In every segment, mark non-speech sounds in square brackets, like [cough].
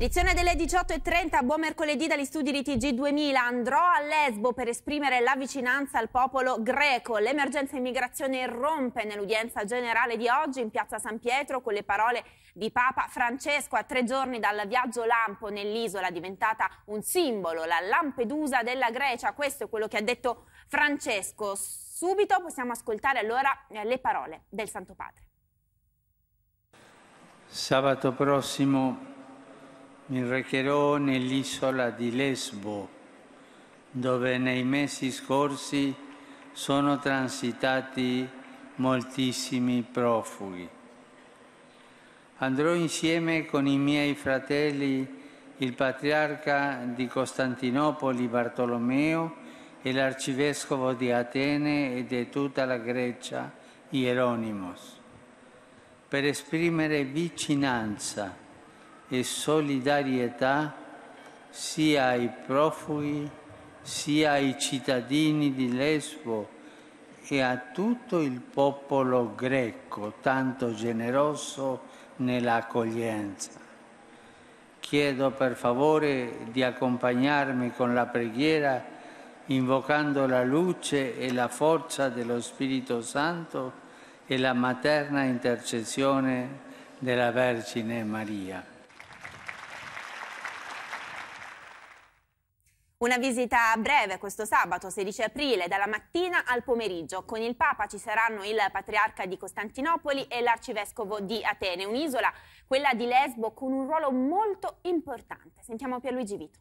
Edizione delle 18.30, buon mercoledì dagli studi di TG2000. Andrò a Lesbo per esprimere la vicinanza al popolo greco. L'emergenza immigrazione rompe nell'udienza generale di oggi in piazza San Pietro con le parole di Papa Francesco a tre giorni dal viaggio Lampo nell'isola diventata un simbolo, la Lampedusa della Grecia. Questo è quello che ha detto Francesco. Subito possiamo ascoltare allora eh, le parole del Santo Padre. Sabato prossimo mi recherò nell'isola di Lesbo, dove nei mesi scorsi sono transitati moltissimi profughi. Andrò insieme con i miei fratelli, il patriarca di Costantinopoli Bartolomeo e l'arcivescovo di Atene e di tutta la Grecia Ieronimos, per esprimere vicinanza e solidarietà sia ai profughi sia ai cittadini di Lesbo e a tutto il popolo greco, tanto generoso nell'accoglienza. Chiedo per favore di accompagnarmi con la preghiera invocando la luce e la forza dello Spirito Santo e la materna intercessione della Vergine Maria. Una visita breve questo sabato 16 aprile dalla mattina al pomeriggio. Con il Papa ci saranno il Patriarca di Costantinopoli e l'Arcivescovo di Atene, un'isola, quella di Lesbo, con un ruolo molto importante. Sentiamo Pierluigi Vito.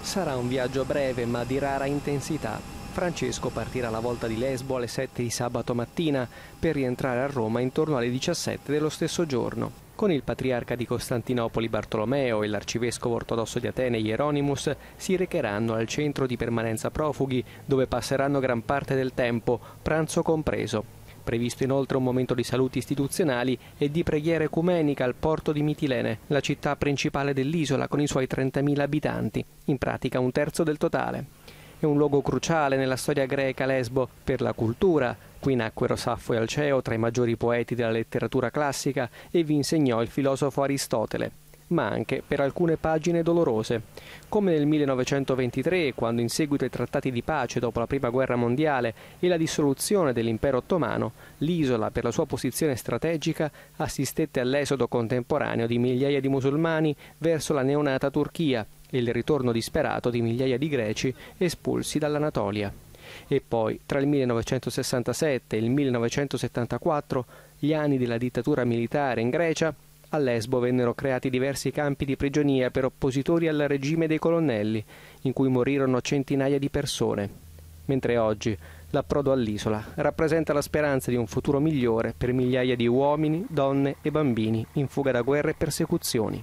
Sarà un viaggio breve ma di rara intensità. Francesco partirà alla volta di Lesbo alle 7 di sabato mattina per rientrare a Roma intorno alle 17 dello stesso giorno. Con il patriarca di Costantinopoli Bartolomeo e l'arcivescovo ortodosso di Atene Hieronymus si recheranno al centro di permanenza profughi dove passeranno gran parte del tempo, pranzo compreso. Previsto inoltre un momento di saluti istituzionali e di preghiera ecumenica al porto di Mitilene, la città principale dell'isola con i suoi 30.000 abitanti, in pratica un terzo del totale. È un luogo cruciale nella storia greca lesbo per la cultura, Qui nacquero Saffo e Alceo, tra i maggiori poeti della letteratura classica, e vi insegnò il filosofo Aristotele ma anche per alcune pagine dolorose, come nel 1923, quando in seguito ai trattati di pace dopo la Prima Guerra Mondiale e la dissoluzione dell'impero ottomano, l'isola, per la sua posizione strategica, assistette all'esodo contemporaneo di migliaia di musulmani verso la neonata Turchia e il ritorno disperato di migliaia di greci espulsi dall'Anatolia. E poi tra il 1967 e il 1974, gli anni della dittatura militare in Grecia, a Lesbo vennero creati diversi campi di prigionia per oppositori al regime dei colonnelli, in cui morirono centinaia di persone. Mentre oggi l'approdo all'isola rappresenta la speranza di un futuro migliore per migliaia di uomini, donne e bambini in fuga da guerre e persecuzioni.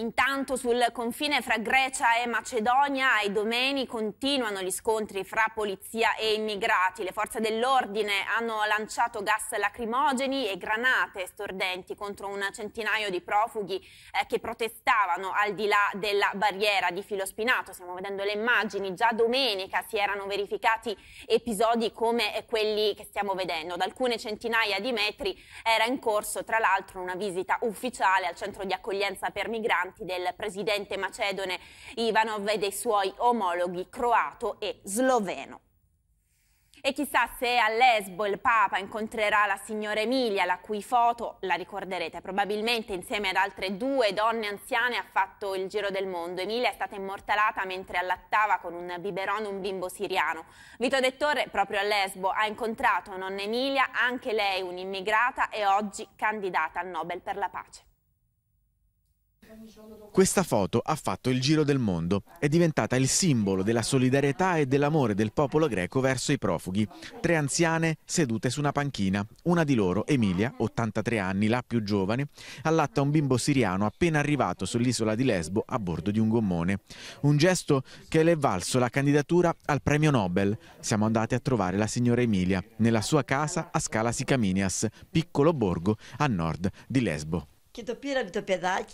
Intanto sul confine fra Grecia e Macedonia ai domeni continuano gli scontri fra polizia e immigrati. Le forze dell'ordine hanno lanciato gas lacrimogeni e granate stordenti contro un centinaio di profughi eh, che protestavano al di là della barriera di filo spinato. Stiamo vedendo le immagini. Già domenica si erano verificati episodi come quelli che stiamo vedendo. Da alcune centinaia di metri era in corso tra l'altro una visita ufficiale al centro di accoglienza per migranti importanti del presidente macedone Ivanov e dei suoi omologhi croato e sloveno. E chissà se a Lesbo il Papa incontrerà la signora Emilia, la cui foto, la ricorderete, probabilmente insieme ad altre due donne anziane ha fatto il giro del mondo. Emilia è stata immortalata mentre allattava con un biberone un bimbo siriano. Vito Dettore, proprio a Lesbo, ha incontrato nonna Emilia, anche lei un'immigrata e oggi candidata al Nobel per la pace. Questa foto ha fatto il giro del mondo, è diventata il simbolo della solidarietà e dell'amore del popolo greco verso i profughi. Tre anziane sedute su una panchina, una di loro, Emilia, 83 anni, la più giovane, allatta un bimbo siriano appena arrivato sull'isola di Lesbo a bordo di un gommone. Un gesto che le è valso la candidatura al premio Nobel. Siamo andate a trovare la signora Emilia nella sua casa a Scala Sicaminias, piccolo borgo a nord di Lesbo.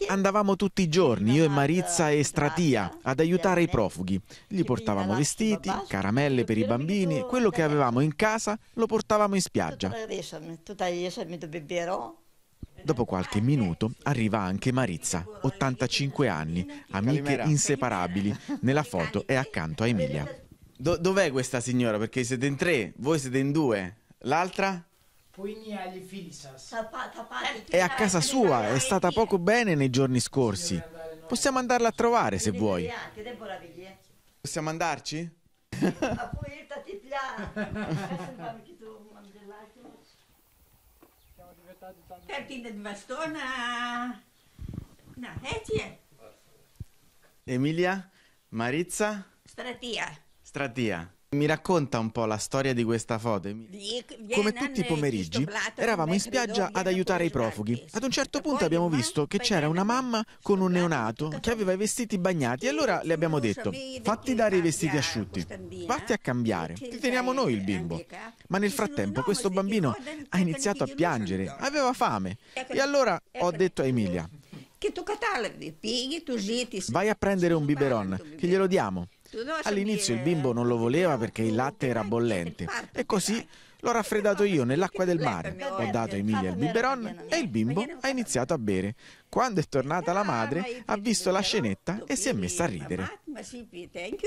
Andavamo tutti i giorni, io e Marizza e Stratia, ad aiutare i profughi. Gli portavamo vestiti, caramelle per i bambini, quello che avevamo in casa lo portavamo in spiaggia. Dopo qualche minuto arriva anche Marizza, 85 anni, amiche inseparabili. Nella foto è accanto a Emilia. Do- dov'è questa signora? Perché siete in tre, voi siete in due. L'altra? Eh. È a casa sua, è stata poco bene nei giorni scorsi. Possiamo andarla a trovare se vuoi. Eh. Possiamo andarci? [laughs] Eh, Emilia? Maritza? Stratia. Stratia mi racconta un po' la storia di questa foto. Come tutti i pomeriggi eravamo in spiaggia ad aiutare i profughi. Ad un certo punto abbiamo visto che c'era una mamma con un neonato che aveva i vestiti bagnati e allora le abbiamo detto fatti dare i vestiti asciutti, fatti a cambiare, ti teniamo noi il bimbo. Ma nel frattempo questo bambino ha iniziato a piangere, aveva fame ecco e allora ecco ho ecco detto a Emilia Vai a prendere un biberon, che glielo diamo. All'inizio il bimbo non lo voleva perché il latte era bollente e così l'ho raffreddato io nell'acqua del ecco, mare, ho dato a Emilia il biberon e il bimbo ha iniziato a bere. Quando è tornata la ah, madre ha visto la scenetta e si è messa a ridere. Thank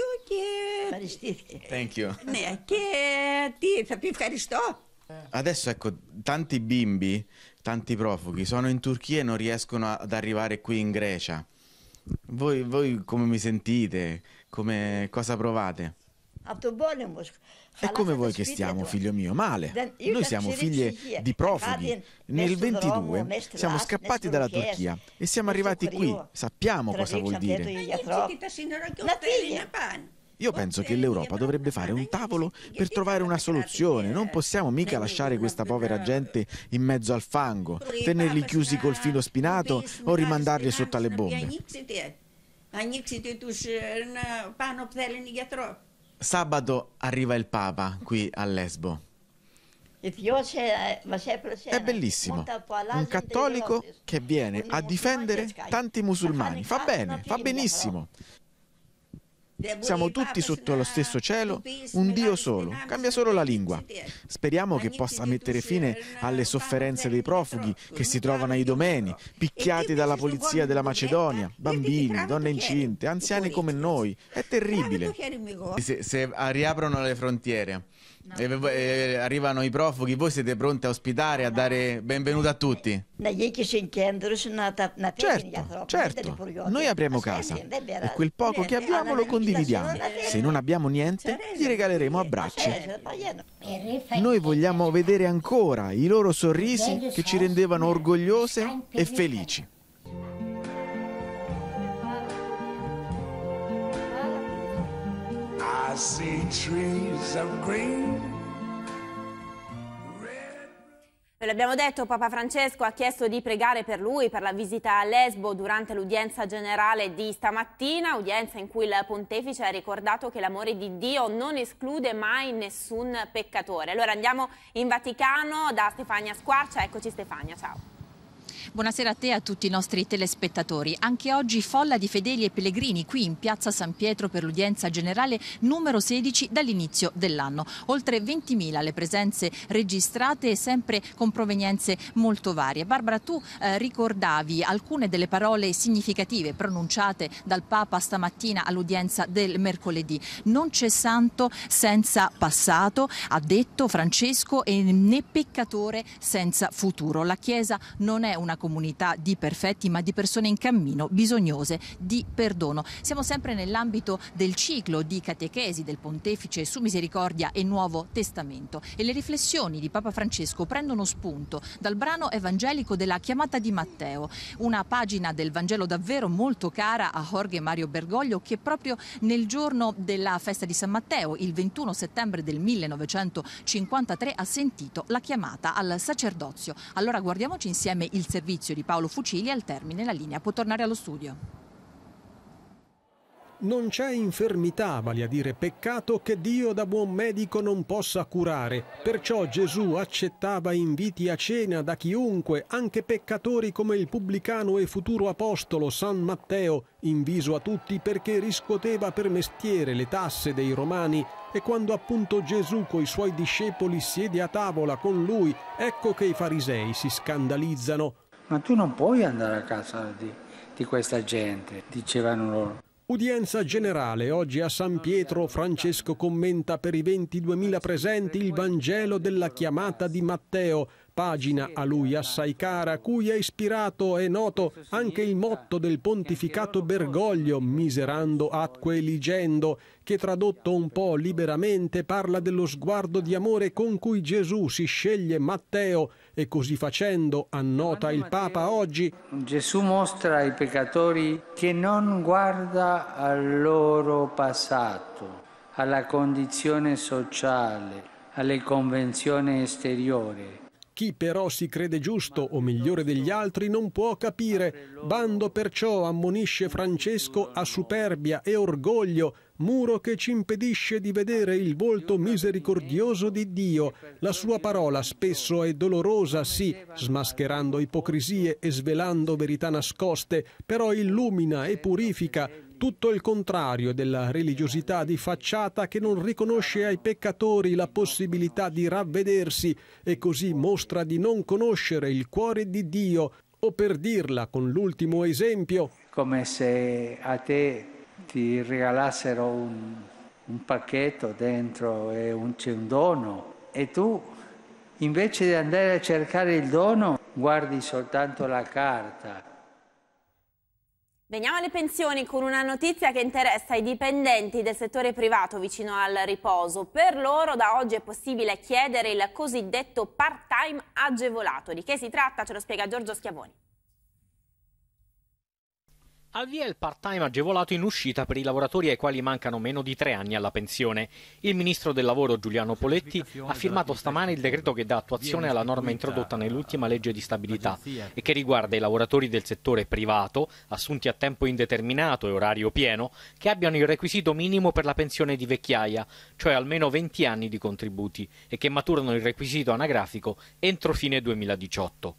you. Adesso ecco, tanti bimbi, tanti profughi sono in Turchia e non riescono ad arrivare qui in Grecia. Voi, voi come mi sentite? Come cosa provate? E come voi che stiamo, figlio mio? Male. Noi siamo figlie di profughi. Nel 22 siamo scappati dalla Turchia e siamo arrivati qui. Sappiamo cosa vuol dire. Io penso che l'Europa dovrebbe fare un tavolo per trovare una soluzione. Non possiamo mica lasciare questa povera gente in mezzo al fango, tenerli chiusi col filo spinato o rimandarli sotto alle bombe ανοίξει τους πάνω που θέλει Sabato arriva il Papa qui a Lesbo. È bellissimo, un cattolico che viene a difendere tanti musulmani, fa bene, fa benissimo. Siamo tutti sotto lo stesso cielo, un Dio solo, cambia solo la lingua. Speriamo che possa mettere fine alle sofferenze dei profughi che si trovano ai domeni, picchiati dalla polizia della Macedonia, bambini, donne incinte, anziani come noi. È terribile. Se, se riaprono le frontiere No. E, e, arrivano i profughi, voi siete pronti a ospitare, a dare benvenuto a tutti? Certo, certo. Noi apriamo casa e quel poco che abbiamo lo condividiamo. Se non abbiamo niente, gli regaleremo abbracci. Certo, Noi vogliamo vedere ancora i loro sorrisi che ci rendevano orgogliose e felici. I see trees of green. Ve l'abbiamo detto, Papa Francesco ha chiesto di pregare per lui per la visita a Lesbo durante l'udienza generale di stamattina, udienza in cui il pontefice ha ricordato che l'amore di Dio non esclude mai nessun peccatore. Allora andiamo in Vaticano da Stefania Squarcia, eccoci Stefania, ciao. Buonasera a te e a tutti i nostri telespettatori. Anche oggi folla di fedeli e pellegrini qui in piazza San Pietro per l'udienza generale numero 16 dall'inizio dell'anno. Oltre 20.000 le presenze registrate sempre con provenienze molto varie. Barbara, tu eh, ricordavi alcune delle parole significative pronunciate dal Papa stamattina all'udienza del mercoledì. Non c'è santo senza passato, ha detto Francesco, e né peccatore senza futuro. La Chiesa non è una comunità di perfetti, ma di persone in cammino, bisognose di perdono. Siamo sempre nell'ambito del ciclo di catechesi del pontefice su misericordia e Nuovo Testamento e le riflessioni di Papa Francesco prendono spunto dal brano evangelico della chiamata di Matteo, una pagina del Vangelo davvero molto cara a Jorge Mario Bergoglio che proprio nel giorno della festa di San Matteo, il 21 settembre del 1953, ha sentito la chiamata al sacerdozio. Allora guardiamoci insieme il servizio di Paolo Fucili al termine la linea può tornare allo studio. Non c'è infermità, vale a dire peccato, che Dio da buon medico non possa curare. Perciò Gesù accettava inviti a cena da chiunque, anche peccatori come il pubblicano e futuro apostolo San Matteo, inviso a tutti perché riscuoteva per mestiere le tasse dei romani. E quando appunto Gesù coi suoi discepoli siede a tavola con lui, ecco che i farisei si scandalizzano. Ma tu non puoi andare a casa di, di questa gente, dicevano loro Udienza generale, oggi a San Pietro Francesco commenta per i 22.000 presenti il Vangelo della chiamata di Matteo, pagina a lui assai cara, cui è ispirato e noto anche il motto del pontificato Bergoglio, miserando atque eligendo, che tradotto un po' liberamente parla dello sguardo di amore con cui Gesù si sceglie Matteo e così facendo, annota il Papa oggi, Gesù mostra ai peccatori che non guarda al loro passato, alla condizione sociale, alle convenzioni esteriori. Chi però si crede giusto o migliore degli altri non può capire. Bando perciò ammonisce Francesco a superbia e orgoglio muro che ci impedisce di vedere il volto misericordioso di Dio. La sua parola spesso è dolorosa, sì, smascherando ipocrisie e svelando verità nascoste, però illumina e purifica tutto il contrario della religiosità di facciata che non riconosce ai peccatori la possibilità di ravvedersi e così mostra di non conoscere il cuore di Dio o per dirla con l'ultimo esempio. Come se a te ti regalassero un, un pacchetto dentro e un, c'è un dono e tu invece di andare a cercare il dono guardi soltanto la carta. Veniamo alle pensioni con una notizia che interessa i dipendenti del settore privato vicino al riposo. Per loro da oggi è possibile chiedere il cosiddetto part-time agevolato. Di che si tratta? Ce lo spiega Giorgio Schiavoni. Al via il part-time agevolato in uscita per i lavoratori ai quali mancano meno di tre anni alla pensione. Il ministro del lavoro Giuliano Poletti ha firmato stamane il decreto che dà attuazione alla norma introdotta nell'ultima legge di stabilità e che riguarda i lavoratori del settore privato, assunti a tempo indeterminato e orario pieno, che abbiano il requisito minimo per la pensione di vecchiaia, cioè almeno 20 anni di contributi, e che maturano il requisito anagrafico entro fine 2018.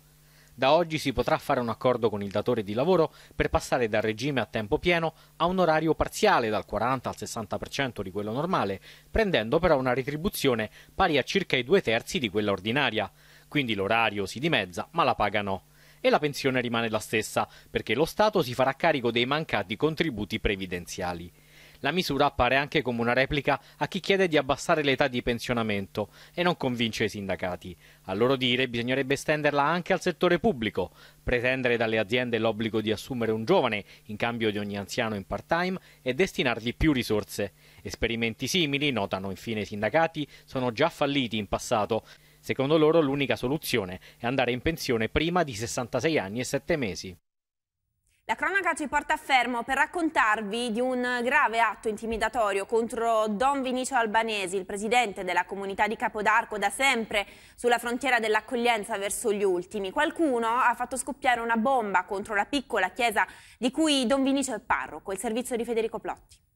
Da oggi si potrà fare un accordo con il datore di lavoro per passare dal regime a tempo pieno a un orario parziale dal 40 al 60% di quello normale, prendendo però una retribuzione pari a circa i due terzi di quella ordinaria. Quindi l'orario si dimezza, ma la paga no e la pensione rimane la stessa, perché lo Stato si farà carico dei mancati contributi previdenziali. La misura appare anche come una replica a chi chiede di abbassare l'età di pensionamento e non convince i sindacati. A loro dire bisognerebbe estenderla anche al settore pubblico, pretendere dalle aziende l'obbligo di assumere un giovane in cambio di ogni anziano in part-time e destinargli più risorse. Esperimenti simili, notano infine i sindacati, sono già falliti in passato. Secondo loro l'unica soluzione è andare in pensione prima di 66 anni e 7 mesi. La cronaca ci porta a fermo per raccontarvi di un grave atto intimidatorio contro Don Vinicio Albanesi, il presidente della comunità di Capodarco da sempre sulla frontiera dell'accoglienza verso gli ultimi. Qualcuno ha fatto scoppiare una bomba contro la piccola chiesa di cui Don Vinicio è parroco, il servizio di Federico Plotti.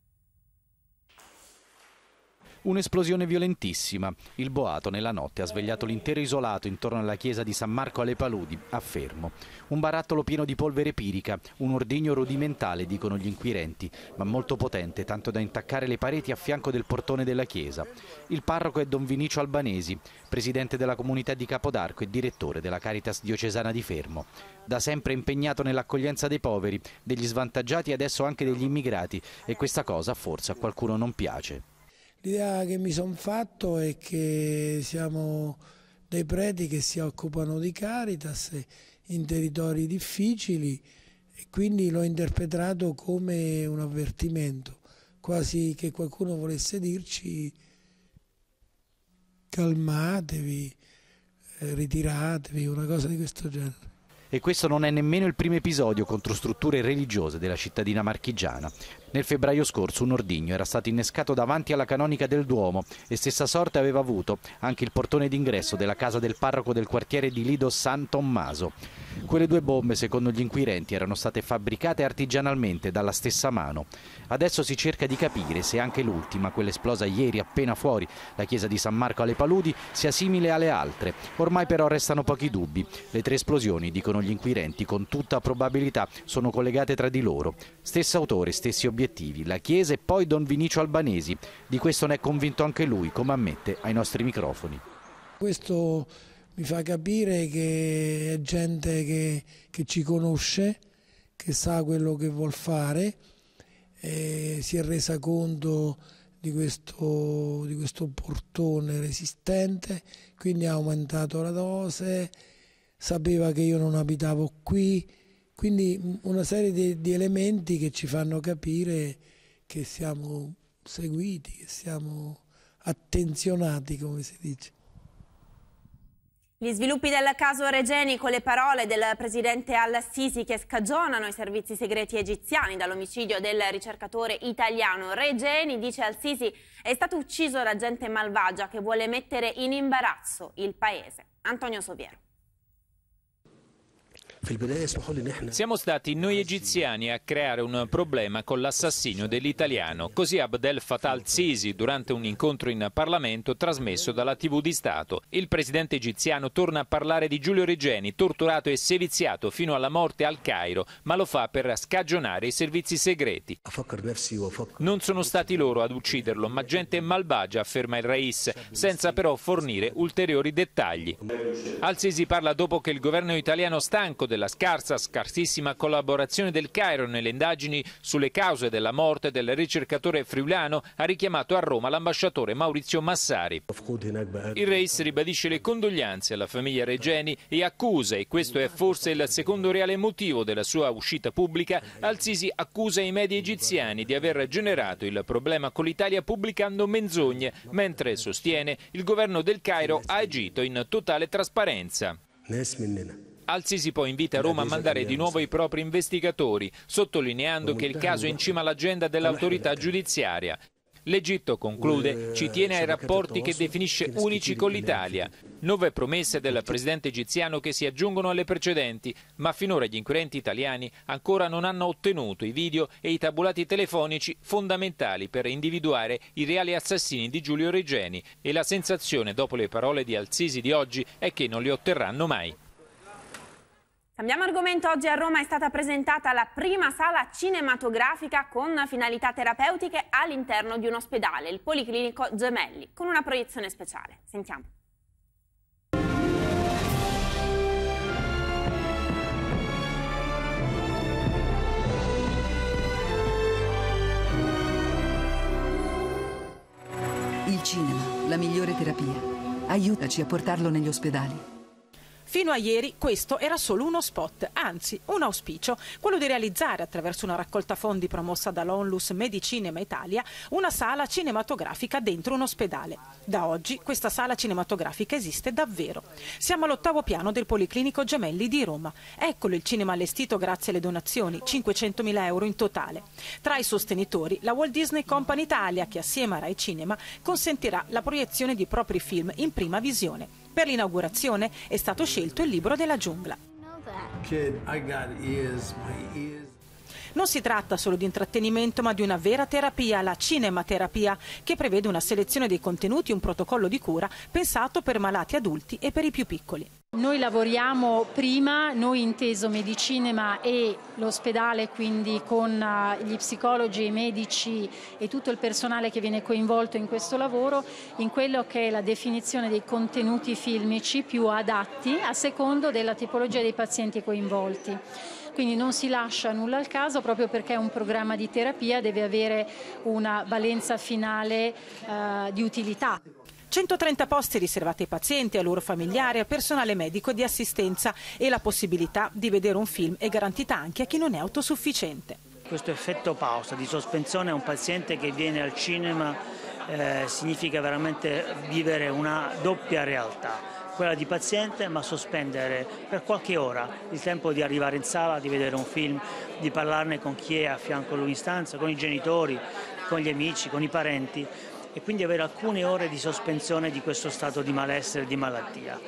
Un'esplosione violentissima. Il boato nella notte ha svegliato l'intero isolato intorno alla chiesa di San Marco alle Paludi, a Fermo. Un barattolo pieno di polvere pirica, un ordigno rudimentale, dicono gli inquirenti, ma molto potente, tanto da intaccare le pareti a fianco del portone della chiesa. Il parroco è Don Vinicio Albanesi, presidente della comunità di Capodarco e direttore della Caritas diocesana di Fermo. Da sempre impegnato nell'accoglienza dei poveri, degli svantaggiati e adesso anche degli immigrati e questa cosa forse a qualcuno non piace. L'idea che mi sono fatto è che siamo dei preti che si occupano di Caritas in territori difficili e quindi l'ho interpretato come un avvertimento, quasi che qualcuno volesse dirci calmatevi, eh, ritiratevi, una cosa di questo genere. E questo non è nemmeno il primo episodio contro strutture religiose della cittadina marchigiana. Nel febbraio scorso un ordigno era stato innescato davanti alla canonica del Duomo e stessa sorte aveva avuto anche il portone d'ingresso della casa del parroco del quartiere di Lido San Tommaso. Quelle due bombe, secondo gli inquirenti, erano state fabbricate artigianalmente dalla stessa mano. Adesso si cerca di capire se anche l'ultima, quella esplosa ieri appena fuori la chiesa di San Marco alle Paludi, sia simile alle altre. Ormai però restano pochi dubbi. Le tre esplosioni, dicono gli inquirenti, con tutta probabilità sono collegate tra di loro. Stesso autore, stessi obiettivi, la Chiesa e poi Don Vinicio Albanesi. Di questo ne è convinto anche lui, come ammette ai nostri microfoni. Questo mi fa capire che è gente che, che ci conosce, che sa quello che vuol fare, si è resa conto di questo, di questo portone resistente, quindi ha aumentato la dose, sapeva che io non abitavo qui, quindi una serie di, di elementi che ci fanno capire che siamo seguiti, che siamo attenzionati, come si dice. Gli sviluppi del caso Regeni con le parole del presidente Al-Sisi che scagionano i servizi segreti egiziani dall'omicidio del ricercatore italiano. Regeni, dice Al-Sisi, è stato ucciso da gente malvagia che vuole mettere in imbarazzo il paese. Antonio Soviero. Siamo stati noi egiziani a creare un problema con l'assassinio dell'italiano, così Abdel Fattah al-Sisi durante un incontro in Parlamento trasmesso dalla TV di Stato. Il presidente egiziano torna a parlare di Giulio Regeni, torturato e seviziato fino alla morte al Cairo, ma lo fa per scagionare i servizi segreti. Non sono stati loro ad ucciderlo, ma gente malvagia, afferma il Rais, senza però fornire ulteriori dettagli. Al-Sisi parla dopo che il governo italiano stanco del della scarsa, scarsissima collaborazione del Cairo nelle indagini sulle cause della morte del ricercatore friulano ha richiamato a Roma l'ambasciatore Maurizio Massari. Il Reis ribadisce le condoglianze alla famiglia Regeni e accusa, e questo è forse il secondo reale motivo della sua uscita pubblica, Al-Sisi accusa i media egiziani di aver generato il problema con l'Italia pubblicando menzogne, mentre sostiene il governo del Cairo ha agito in totale trasparenza. Al-Sisi poi invita Roma a mandare di nuovo i propri investigatori, sottolineando che il caso è in cima all'agenda dell'autorità giudiziaria. L'Egitto, conclude, eh, ci tiene ai rapporti che definisce unici con l'Italia. Nuove promesse del presidente egiziano che si aggiungono alle precedenti, ma finora gli inquirenti italiani ancora non hanno ottenuto i video e i tabulati telefonici fondamentali per individuare i reali assassini di Giulio Regeni e la sensazione dopo le parole di Al-Sisi di oggi è che non li otterranno mai. Cambiamo argomento, oggi a Roma è stata presentata la prima sala cinematografica con finalità terapeutiche all'interno di un ospedale, il Policlinico Gemelli, con una proiezione speciale. Sentiamo. Il cinema, la migliore terapia. Aiutaci a portarlo negli ospedali. Fino a ieri questo era solo uno spot, anzi un auspicio, quello di realizzare attraverso una raccolta fondi promossa dall'Onlus Medicinema Italia una sala cinematografica dentro un ospedale. Da oggi questa sala cinematografica esiste davvero. Siamo all'ottavo piano del Policlinico Gemelli di Roma. Eccolo il cinema allestito grazie alle donazioni, 500.000 euro in totale. Tra i sostenitori la Walt Disney Company Italia che assieme a Rai Cinema consentirà la proiezione di propri film in prima visione. Per l'inaugurazione è stato scelto il libro della giungla. Kid, non si tratta solo di intrattenimento ma di una vera terapia, la cinematerapia, che prevede una selezione dei contenuti un protocollo di cura pensato per malati adulti e per i più piccoli. Noi lavoriamo prima, noi inteso Medicinema e l'ospedale, quindi con eh, gli psicologi, i medici e tutto il personale che viene coinvolto in questo lavoro, in quello che è la definizione dei contenuti filmici più adatti a secondo della tipologia dei pazienti coinvolti quindi non si lascia nulla al caso proprio perché un programma di terapia deve avere una valenza finale eh, di utilità. 130 posti riservati ai pazienti, ai loro familiari, al personale medico di assistenza e la possibilità di vedere un film è garantita anche a chi non è autosufficiente. Questo effetto pausa di sospensione a un paziente che viene al cinema eh, significa veramente vivere una doppia realtà quella di paziente, ma sospendere per qualche ora il tempo di arrivare in sala, di vedere un film, di parlarne con chi è a fianco lui in stanza, con i genitori, con gli amici, con i parenti e quindi avere alcune ore di sospensione di questo stato di malessere e di malattia.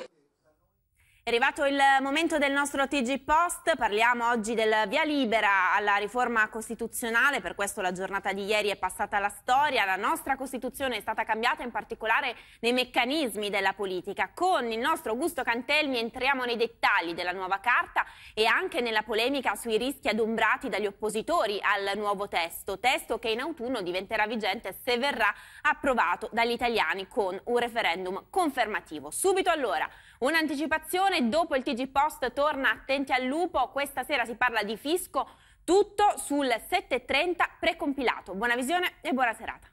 È arrivato il momento del nostro TG Post, parliamo oggi del via libera alla riforma costituzionale, per questo la giornata di ieri è passata alla storia, la nostra Costituzione è stata cambiata in particolare nei meccanismi della politica. Con il nostro Augusto Cantelmi entriamo nei dettagli della nuova carta e anche nella polemica sui rischi adombrati dagli oppositori al nuovo testo, testo che in autunno diventerà vigente se verrà approvato dagli italiani con un referendum confermativo. Subito allora Un'anticipazione dopo il TG Post torna Attenti al Lupo, questa sera si parla di fisco, tutto sul 7.30 precompilato. Buona visione e buona serata.